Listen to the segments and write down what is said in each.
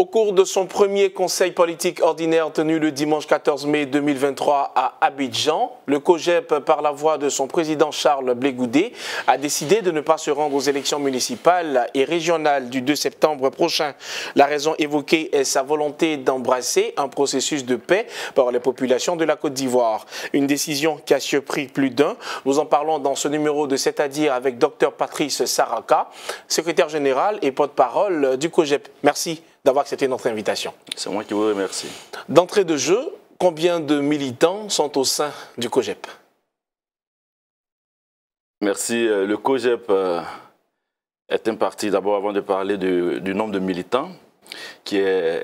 Au cours de son premier conseil politique ordinaire tenu le dimanche 14 mai 2023 à Abidjan, le COGEP, par la voix de son président Charles Blégoudé, a décidé de ne pas se rendre aux élections municipales et régionales du 2 septembre prochain. La raison évoquée est sa volonté d'embrasser un processus de paix par les populations de la Côte d'Ivoire. Une décision qui a surpris plus d'un. Nous en parlons dans ce numéro de C'est-à-dire avec Dr Patrice Saraka, secrétaire général et porte-parole du COGEP. Merci d'avoir accepté notre invitation. C'est moi qui vous remercie. D'entrée de jeu, combien de militants sont au sein du COGEP Merci. Euh, le COGEP euh, est un parti, d'abord avant de parler du, nombre de militants, qui est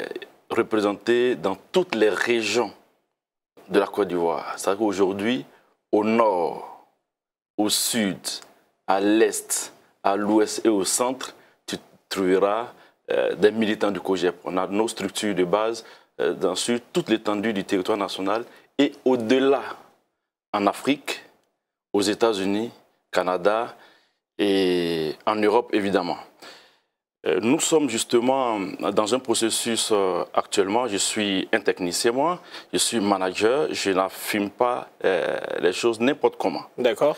représenté dans toutes les régions de la Côte d'Ivoire. C'est-à-dire qu'aujourd'hui, au nord, au sud, à l'est, à l'ouest et au centre, tu trouveras euh, des militants du COGEP. On a nos structures de base euh, sur toute l'étendue du territoire national et au-delà, en Afrique, aux États-Unis, Canada et en Europe évidemment. Euh, nous sommes justement dans un processus euh, actuellement. Je suis un technicien, moi, je suis manager, je n'affirme pas euh, les choses n'importe comment. D'accord.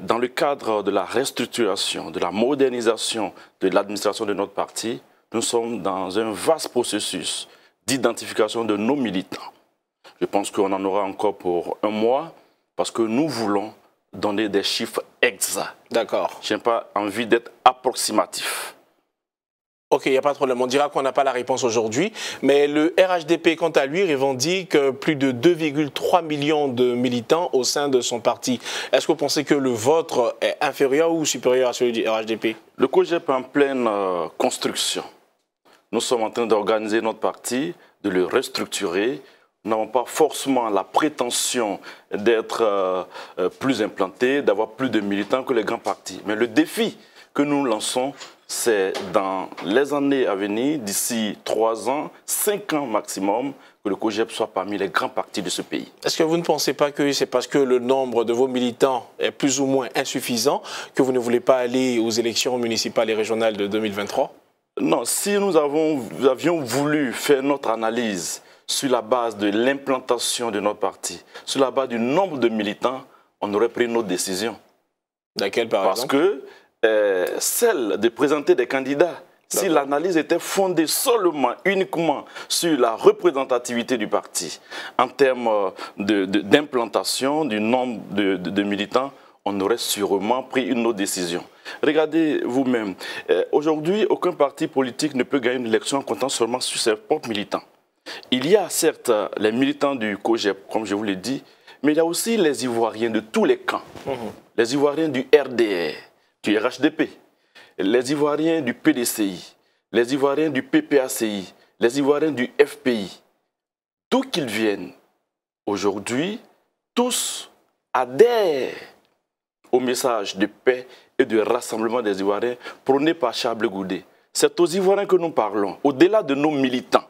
Dans le cadre de la restructuration, de la modernisation de l'administration de notre parti, nous sommes dans un vaste processus d'identification de nos militants. Je pense qu'on en aura encore pour un mois parce que nous voulons donner des chiffres exacts. D'accord. Je n'ai pas envie d'être approximatif. Ok, il n'y a pas de problème. On dira qu'on n'a pas la réponse aujourd'hui. Mais le RHDP, quant à lui, revendique euh, plus de 2,3 millions de militants au sein de son parti. Est-ce que vous pensez que le vôtre est inférieur ou supérieur à celui du RHDP Le COGEP est en pleine euh, construction. Nous sommes en train d'organiser notre parti, de le restructurer. Nous n'avons pas forcément la prétention d'être euh, plus implanté, d'avoir plus de militants que les grands partis. Mais le défi que nous lançons, c'est dans les années à venir, d'ici trois ans, cinq ans maximum, que le COGEP soit parmi les grands partis de ce pays. Est-ce que vous ne pensez pas que c'est parce que le nombre de vos militants est plus ou moins insuffisant que vous ne voulez pas aller aux élections municipales et régionales de 2023 Non, si nous, avions voulu faire notre analyse sur la base de l'implantation de notre parti, sur la base du nombre de militants, on aurait pris notre décision. Laquelle, par Parce que euh, celle de présenter des candidats si l'analyse était fondée seulement, uniquement sur la représentativité du parti en termes euh, d'implantation du nombre de, militants, on aurait sûrement pris une autre décision. Regardez vous-même, euh, aujourd'hui, aucun parti politique ne peut gagner une élection en comptant seulement sur ses propres militants. Il y a certes les militants du COGEP, comme je vous l'ai dit, mais il y a aussi les Ivoiriens de tous les camps, mhm. les Ivoiriens du RDR, du RHDP, les Ivoiriens du PDCI, les Ivoiriens du PPACI, les Ivoiriens du FPI, d'où qu'ils viennent, aujourd'hui, tous adhèrent au message de paix et de rassemblement des Ivoiriens prôné par Charles Goudé. C'est aux Ivoiriens que nous parlons, au-delà de nos militants.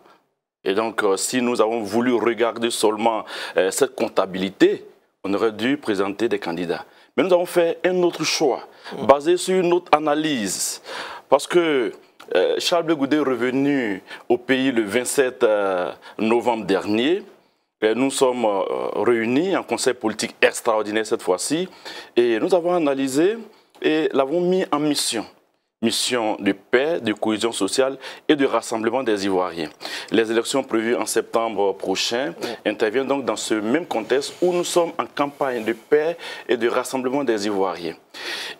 Et donc, euh, si nous avons voulu regarder seulement euh, cette comptabilité, on aurait dû présenter des candidats. Mais nous avons fait un autre choix, basé sur une autre analyse. Parce que euh, Charles Goudet est revenu au pays le 27 euh, novembre dernier. nous sommes euh, réunis en conseil politique extraordinaire cette fois-ci. Et nous avons analysé et l'avons mis en mission mission de paix, de cohésion sociale et de rassemblement des Ivoiriens. Les élections prévues en septembre prochain interviennent donc dans ce même contexte où nous sommes en campagne de paix et de rassemblement des Ivoiriens.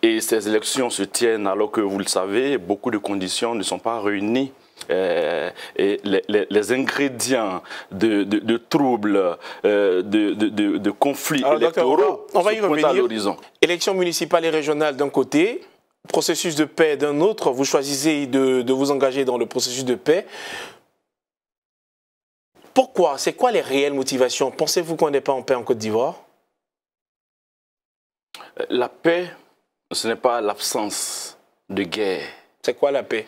Et ces élections se tiennent alors que, vous le savez, beaucoup de conditions ne sont pas réunies euh, et les, ingrédients de, troubles, euh, de, conflits électoraux on va y revenir. Élections municipales et régionales d'un côté, processus de paix d'un autre, vous choisissez de, vous engager dans le processus de paix. Pourquoi C'est quoi les réelles motivations Pensez-vous qu'on n'est pas en paix en Côte d'Ivoire euh, La paix, ce n'est pas l'absence de guerre. C'est quoi la paix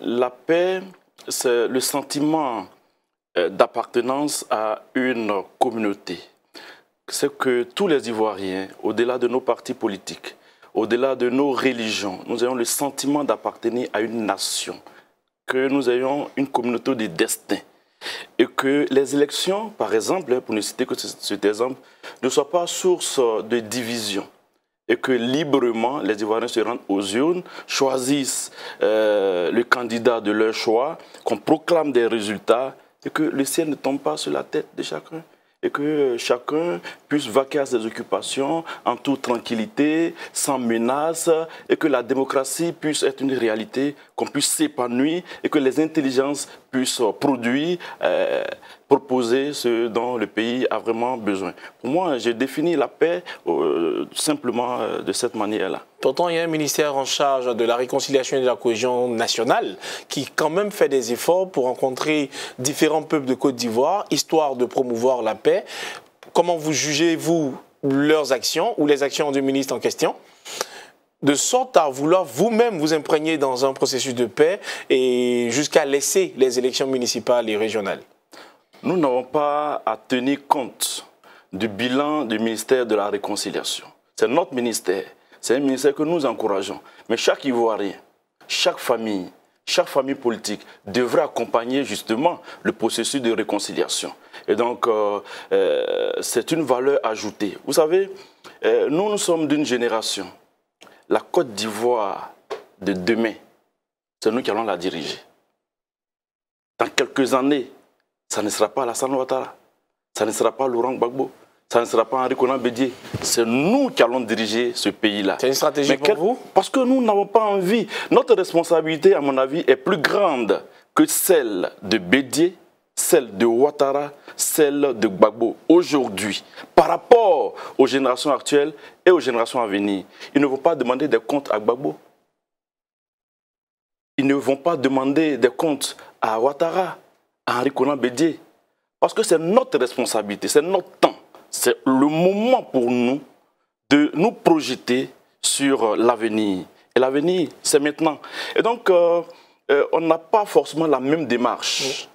La paix, c'est le sentiment euh, d'appartenance à une communauté. C'est que tous les Ivoiriens, au-delà de nos partis politiques, au-delà de nos religions, nous ayons le sentiment d'appartenir à une nation, que nous ayons une communauté de destin. Et que les élections, par exemple, pour ne citer que cet exemple, ne soient pas source de division et que librement les Ivoiriens se rendent aux urnes, choisissent euh, le candidat de leur choix, qu'on proclame des résultats et que le ciel ne tombe pas sur la tête de chacun et que chacun puisse vaquer à ses occupations en toute tranquillité, sans menace, et que la démocratie puisse être une réalité, qu'on puisse s'épanouir et que les intelligences puisse produire, euh, proposer ce dont le pays a vraiment besoin. Pour moi, j'ai défini la paix euh, simplement euh, de cette manière-là. Pourtant, il y a un ministère en charge de la réconciliation et de la cohésion nationale qui quand même fait des efforts pour rencontrer différents peuples de Côte d'Ivoire, histoire de promouvoir la paix. Comment vous jugez-vous leurs actions ou les actions du ministre en question de sorte à vouloir vous-même vous imprégner dans un processus de paix et jusqu'à laisser les élections municipales et régionales Nous n'avons pas à tenir compte du bilan du ministère de la Réconciliation. C'est notre ministère, c'est un ministère que nous encourageons. Mais chaque Ivoirien, chaque famille, chaque famille politique devrait accompagner justement le processus de réconciliation. Et donc, euh, euh, c'est une valeur ajoutée. Vous savez, euh, nous, nous sommes d'une génération la Côte d'Ivoire de demain, c'est nous qui allons la diriger. Dans quelques années, ça ne sera pas la Ouattara, ça ne sera pas Laurent Gbagbo, ça ne sera pas Henri Conan Bédier. C'est nous qui allons diriger ce pays-là. C'est une stratégie pour vous Parce que nous n'avons pas envie. Notre responsabilité, à mon avis, est plus grande que celle de Bédier, celle de Ouattara, celle de Gbagbo, aujourd'hui, par rapport aux générations actuelles et aux générations à venir. Ils ne vont pas demander des comptes à Gbagbo. Ils ne vont pas demander des comptes à Ouattara, à Henri Conan Bédier. Parce que c'est notre responsabilité, c'est notre temps, c'est le moment pour nous de nous projeter sur l'avenir. Et l'avenir, c'est maintenant. Et donc, euh, euh, on n'a pas forcément la même démarche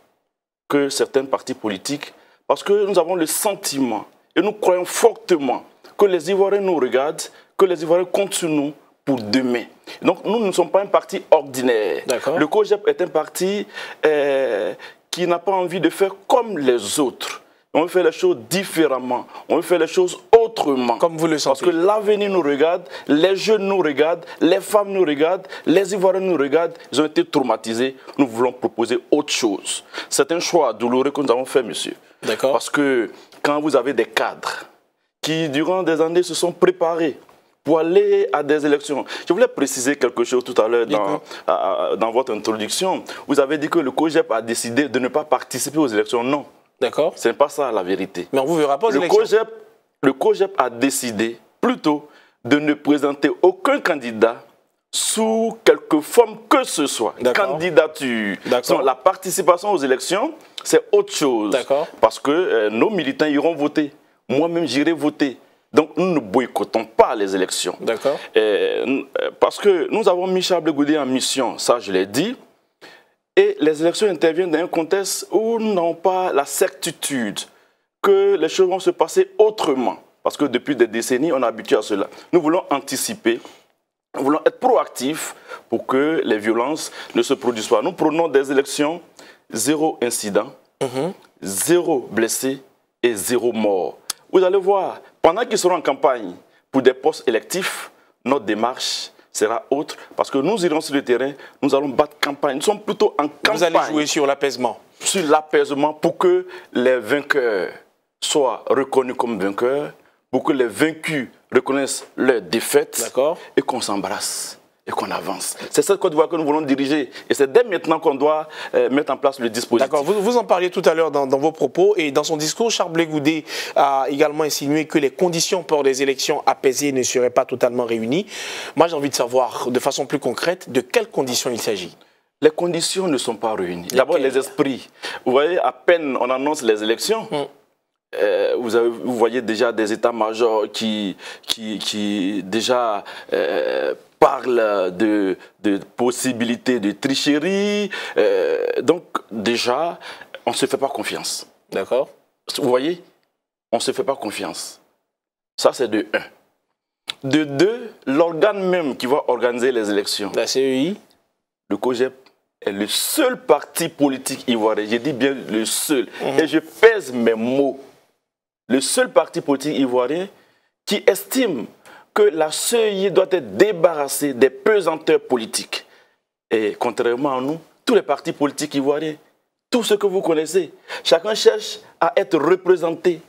que certains partis politiques, parce que nous avons le sentiment et nous croyons fortement que les Ivoiriens nous regardent, que les Ivoiriens comptent sur nous pour demain. Donc nous ne sommes pas un parti ordinaire. Le COGEP est un parti euh, qui n'a pas envie de faire comme les autres. On veut faire les choses différemment, on veut faire les choses autrement. Comme vous le sentez. Parce que l'avenir nous regarde, les jeunes nous regardent, les femmes nous regardent, les Ivoiriens nous regardent. Ils ont été traumatisés. Nous voulons proposer autre chose. C'est un choix douloureux que nous avons fait, monsieur. D'accord. Parce que quand vous avez des cadres qui, durant des années, se sont préparés pour aller à des élections. Je voulais préciser quelque chose tout à l'heure dans, dans votre introduction. Vous avez dit que le COGEP a décidé de ne pas participer aux élections. Non. D'accord. Ce n'est pas ça la vérité. Mais on vous verra pas aux Le élections. COGEP le COGEP a décidé plutôt de ne présenter aucun candidat sous quelque forme que ce soit. Candidature. la participation aux élections, c'est autre chose. Parce que euh, nos militants iront voter. Moi-même, j'irai voter. Donc, nous ne boycottons pas les élections. Euh, euh, parce que nous avons mis Charles en mission, ça je l'ai dit. Et les élections interviennent dans un contexte où nous n'avons pas la certitude que les choses vont se passer autrement. Parce que depuis des décennies, on est habitué à cela. Nous voulons anticiper, nous voulons être proactifs pour que les violences ne se produisent pas. Nous prenons des élections, zéro incident, mhm. zéro blessé et zéro mort. Vous allez voir, pendant qu'ils seront en campagne pour des postes électifs, notre démarche sera autre parce que nous irons sur le terrain, nous allons battre campagne. Nous sommes plutôt en campagne. Vous allez jouer sur l'apaisement. Sur l'apaisement pour que les vainqueurs soit reconnu comme vainqueur, pour que les vaincus reconnaissent leur défaite et qu'on s'embrasse et qu'on avance. C'est cette Côte d'Ivoire que nous voulons diriger. Et c'est dès maintenant qu'on doit euh, mettre en place le dispositif. D'accord. Vous, en parliez tout à l'heure dans, vos propos. Et dans son discours, Charles Blégoudé a également insinué que les conditions pour les élections apaisées ne seraient pas totalement réunies. Moi, j'ai envie de savoir, de façon plus concrète, de quelles conditions il s'agit les conditions ne sont pas réunies. D'abord, les esprits. Vous voyez, à peine on annonce les élections, hum. Euh, vous, vous, voyez déjà des états-majors qui, qui, qui, déjà euh, parlent de, de possibilités de tricherie. Euh, donc déjà, on ne se fait pas confiance. D'accord. Vous voyez, on ne se fait pas confiance. Ça, c'est de 1. De deux, l'organe même qui va organiser les élections. La CEI Le COGEP est le seul parti politique ivoirien. J'ai dit bien le seul. Mhm. Et je pèse mes mots le seul parti politique ivoirien qui estime que la CEI doit être débarrassée des pesanteurs politiques. Et contrairement à nous, tous les partis politiques ivoiriens, tout ce que vous connaissez, chacun cherche à être représenté.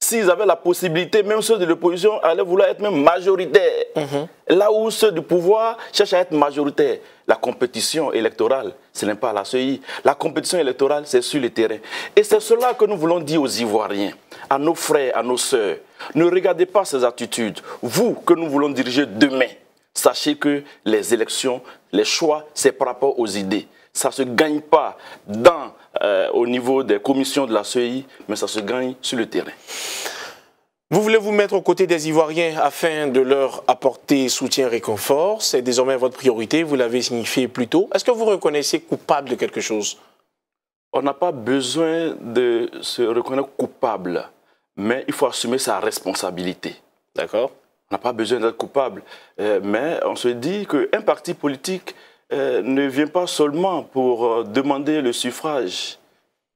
S'ils avaient la possibilité, même ceux de l'opposition allaient vouloir être même majoritaires. Mhm. là où ceux du pouvoir cherchent à être majoritaires. La compétition électorale, ce n'est pas la CEI. La compétition électorale, c'est sur le terrain. Et c'est cela que nous voulons dire aux Ivoiriens, à nos frères, à nos sœurs. Ne regardez pas ces attitudes. Vous, que nous voulons diriger demain, sachez que les élections, les choix, c'est par rapport aux idées. Ça ne se gagne pas dans, euh, au niveau des commissions de la CEI, mais ça se gagne sur le terrain. Vous voulez vous mettre aux côtés des Ivoiriens afin de leur apporter soutien et réconfort. C'est désormais votre priorité, vous l'avez signifié plus tôt. Est-ce que vous reconnaissez coupable de quelque chose On n'a pas besoin de se reconnaître coupable, mais il faut assumer sa responsabilité. D'accord On n'a pas besoin d'être coupable, euh, mais on se dit qu'un parti politique euh, ne vient pas seulement pour euh, demander le suffrage,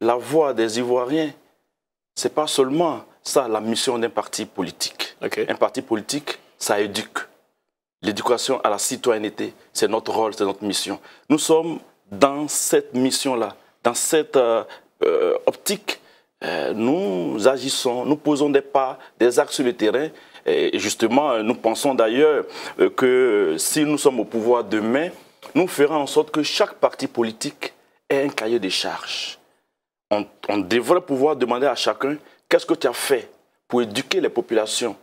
la voix des Ivoiriens. C'est pas seulement ça la mission d'un parti politique. Un parti politique, ça éduque. L'éducation à la citoyenneté, c'est notre rôle, c'est notre mission. Nous sommes dans cette mission-là, dans cette euh, euh, optique. Euh, nous agissons, nous posons des pas, des actes sur le terrain. Et justement, nous pensons d'ailleurs que si nous sommes au pouvoir demain, nous ferons en sorte que chaque parti politique ait un cahier de charges. on devrait pouvoir demander à chacun Qu'est-ce que tu as fait pour éduquer les populations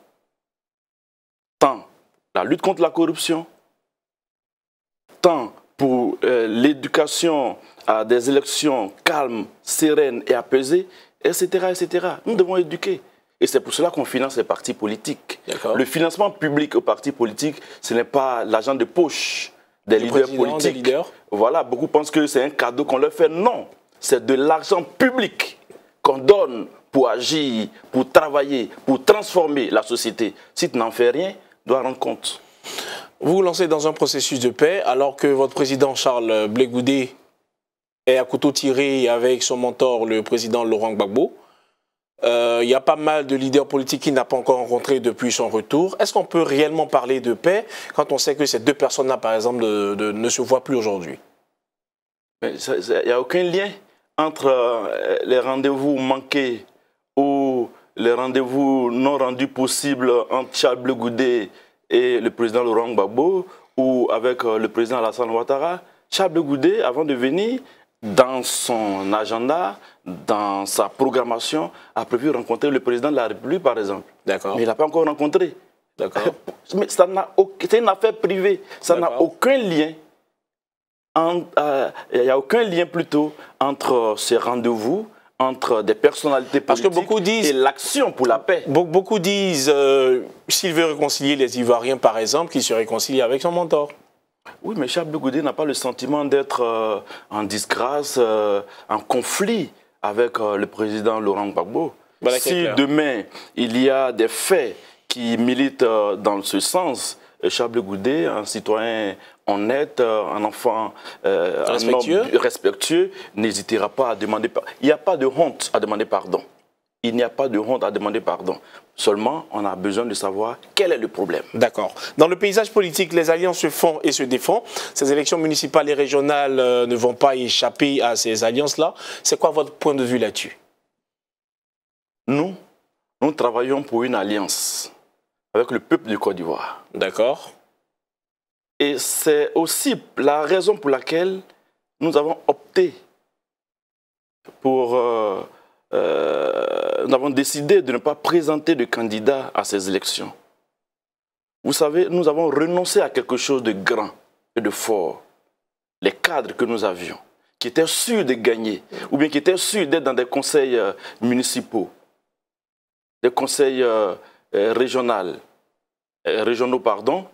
Tant la lutte contre la corruption, tant pour euh, l'éducation à des élections calmes, sereines et apaisées, etc., etc. Nous devons éduquer. Et c'est pour cela qu'on finance les partis politiques. Le financement public aux partis politiques, ce n'est pas l'argent de poche des leaders politiques. Voilà, beaucoup pensent que c'est un cadeau qu'on leur fait. Non, c'est de l'argent public qu'on donne pour agir, pour travailler, pour transformer la société, si tu n'en fais rien, dois rendre compte. Vous vous lancez dans un processus de paix alors que votre président Charles Blégoudé est à couteau tiré avec son mentor, le président Laurent Gbagbo. Euh, il y a pas mal de leaders politiques qu'il n'a pas encore rencontrés depuis son retour. Est-ce qu'on peut réellement parler de paix quand on sait que ces deux personnes-là, par exemple, ne se voient plus aujourd'hui Il n'y a aucun lien entre euh, les rendez-vous manqués ou les rendez-vous non rendus possibles entre Charles Goudé et le président Laurent Gbagbo ou avec euh, le président Alassane Ouattara, Charles Goudé, avant de venir, dans son agenda, dans sa programmation, a prévu rencontrer le président de la République, par exemple. D'accord. Mais il n'a pas encore rencontré. c'est une affaire privée. Ça n'a aucun lien euh, il n'y a aucun lien plutôt entre ces rendez-vous entre des personnalités politiques Parce que beaucoup disent, et l'action pour la paix. Beaucoup disent, euh, s'il veut réconcilier les Ivoiriens, par exemple, qu'il se réconcilie avec son mentor. Oui, mais Charles Goudé n'a pas le sentiment d'être euh, en disgrâce, en conflit avec le président Laurent Gbagbo. si demain, il y a des faits qui militent dans ce sens, euh, Charles Goudet, un citoyen honnête, euh, un enfant euh, respectueux, respectueux n'hésitera pas à demander pardon. Il n'y a pas de honte à demander pardon. Il n'y a pas de honte à demander pardon. Seulement, on a besoin de savoir quel est le problème. D'accord. Dans le paysage politique, les alliances se font et se défont. Ces élections municipales et régionales ne vont pas échapper à ces alliances-là. C'est quoi votre point de vue là-dessus Nous, nous travaillons pour une alliance avec le peuple du Côte d'Ivoire. D'accord. Et c'est aussi la raison pour laquelle nous avons opté pour... Euh, euh, nous avons décidé de ne pas présenter de candidat à ces élections. Vous savez, nous avons renoncé à quelque chose de grand et de fort. Les cadres que nous avions, qui étaient sûrs de gagner, ou bien qui étaient sûrs d'être dans des conseils euh, municipaux, des conseils euh, régionales, euh, régionaux, pardon,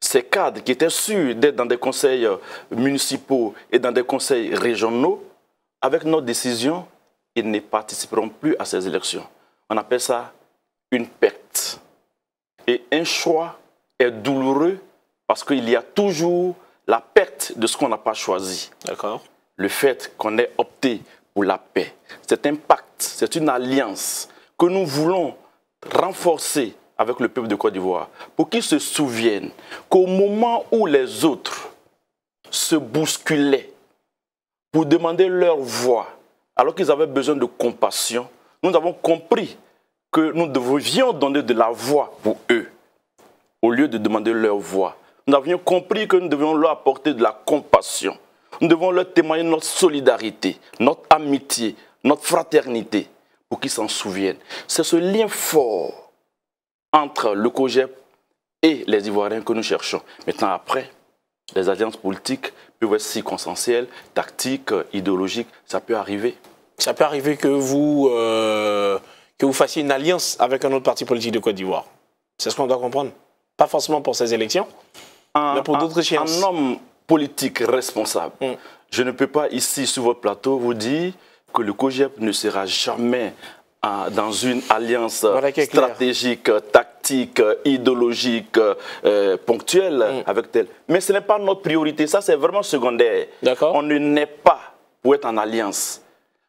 ces cadres qui étaient sûrs d'être dans des conseils euh, municipaux et dans des conseils régionaux, avec nos décisions, ils ne participeront plus à ces élections. On appelle ça une perte. Et un choix est douloureux parce qu'il y a toujours la perte de ce qu'on n'a pas choisi. Le fait qu'on ait opté pour la paix, c'est un pacte, c'est une alliance que nous voulons renforcée avec le peuple de Côte d'Ivoire pour qu'ils se souviennent qu'au moment où les autres se bousculaient pour demander leur voix, alors qu'ils avaient besoin de compassion, nous avons compris que nous devions donner de la voix pour eux, au lieu de demander leur voix. Nous avions compris que nous devions leur apporter de la compassion. Nous devons leur témoigner notre solidarité, notre amitié, notre fraternité. Qui s'en souviennent. C'est ce lien fort entre le COGEP et les Ivoiriens que nous cherchons. Maintenant, après, les alliances politiques peuvent être consensuelles, tactiques, euh, idéologiques. Ça peut arriver. Ça peut arriver que vous, euh, que vous fassiez une alliance avec un autre parti politique de Côte d'Ivoire. C'est ce qu'on doit comprendre. Pas forcément pour ces élections, mais pour d'autres échéances. Un homme politique responsable. Mm. Je ne peux pas ici, sur votre plateau, vous dire que le COGEP ne sera jamais ah, dans une alliance stratégique, tactique, idéologique, euh, ponctuelle mm. avec tel. Mais ce n'est pas notre priorité, ça c'est vraiment secondaire. On ne naît pas pour être en alliance.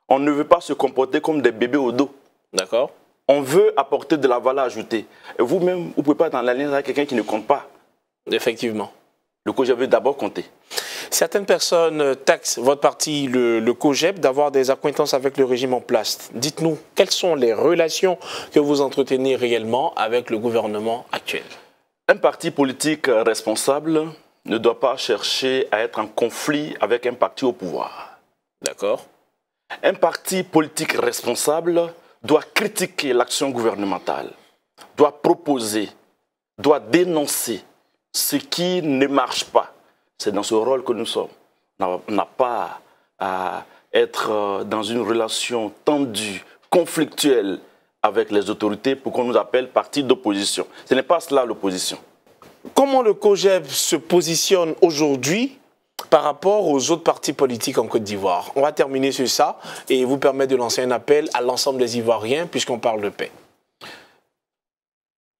On ne veut pas se comporter comme des bébés au dos. D'accord. On veut apporter de la valeur ajoutée. Vous-même, vous ne pouvez pas être en alliance avec quelqu'un qui ne compte pas. Effectivement. Le coup, veut d'abord compter. Certaines personnes taxent votre parti, le, COGEP, d'avoir des acquaintances avec le régime en place. Dites-nous, quelles sont les relations que vous entretenez réellement avec le gouvernement actuel Un parti politique responsable ne doit pas chercher à être en conflit avec un parti au pouvoir. D'accord Un parti politique responsable doit critiquer l'action gouvernementale, doit proposer, doit dénoncer ce qui ne marche pas c'est dans ce rôle que nous sommes. On n'a pas à être euh, dans une relation tendue, conflictuelle avec les autorités pour qu'on nous appelle parti d'opposition. Ce n'est pas cela l'opposition. Comment le COGEP se positionne aujourd'hui par rapport aux autres partis politiques en Côte d'Ivoire On va terminer sur ça et vous permettre de lancer un appel à l'ensemble des Ivoiriens puisqu'on parle de paix.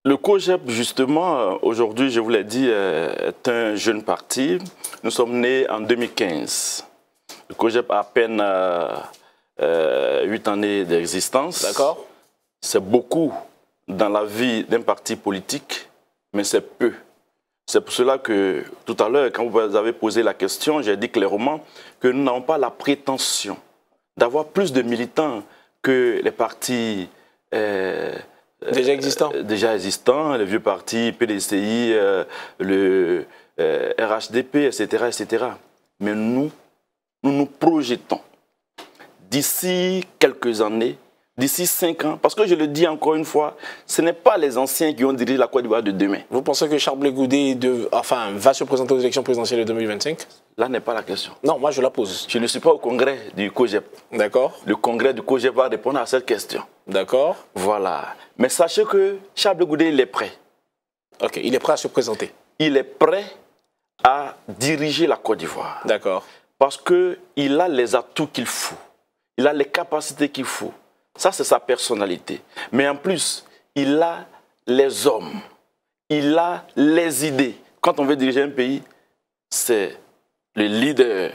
Le COGEP, justement, euh, aujourd'hui, je vous l'ai dit, euh, est un jeune parti. Nous sommes nés en 2015. Le COGEP a à peine euh, huit 8 années d'existence. D'accord. C'est beaucoup dans la vie d'un parti politique, mais c'est peu. C'est pour cela que tout à l'heure, quand vous avez posé la question, j'ai dit clairement que nous n'avons pas la prétention d'avoir plus de militants que les partis euh, euh, déjà existant Déjà existant, les vieux partis, PDCI, euh, le RHDP, etc., etc. Mais nous, nous nous projetons d'ici quelques années d'ici 5 ans, parce que je le dis encore une fois, ce n'est pas les anciens qui ont dirigé la Côte d'Ivoire de demain. Vous pensez que Charles Goudé va se présenter aux élections présidentielles de 2025 Là n'est pas la question. Non, moi je la pose. Je ne suis pas au congrès du COGEP. D'accord. Le congrès du COGEP va répondre à cette question. D'accord. Voilà. Mais sachez que Charles Goudé, il est prêt. Ok, il est prêt à se présenter. Il est prêt à diriger la Côte d'Ivoire. D'accord. Parce qu'il a les atouts qu'il faut. Il a les capacités qu'il faut. Ça, c'est sa personnalité. Mais en plus, il a les hommes, il a les idées. Quand on veut diriger un pays, c'est le leader,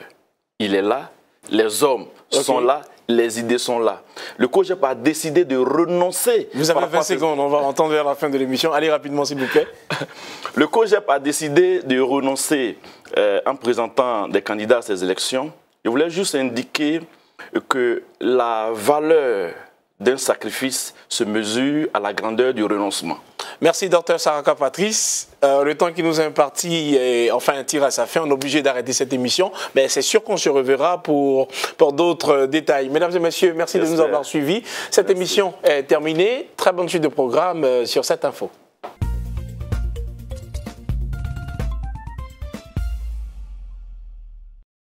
il est là, les hommes sont là, les idées sont là. Le COGEP a décidé de renoncer. Vous avez 20 secondes, on va entendre vers la fin de l'émission. Allez rapidement, s'il vous plaît. Le COGEP a décidé de renoncer euh, en présentant des candidats à ces élections. Je voulais juste indiquer que la valeur d'un sacrifice se mesure à la grandeur du renoncement. Merci, docteur Saraka Patrice. Euh, le temps qui nous est imparti, est, enfin, tir à sa fin. On est obligé d'arrêter cette émission. Mais c'est sûr qu'on se reverra pour, pour d'autres détails. Mesdames et messieurs, merci de nous avoir suivis. Cette émission est terminée. Très bonne suite de programme euh, sur cette info.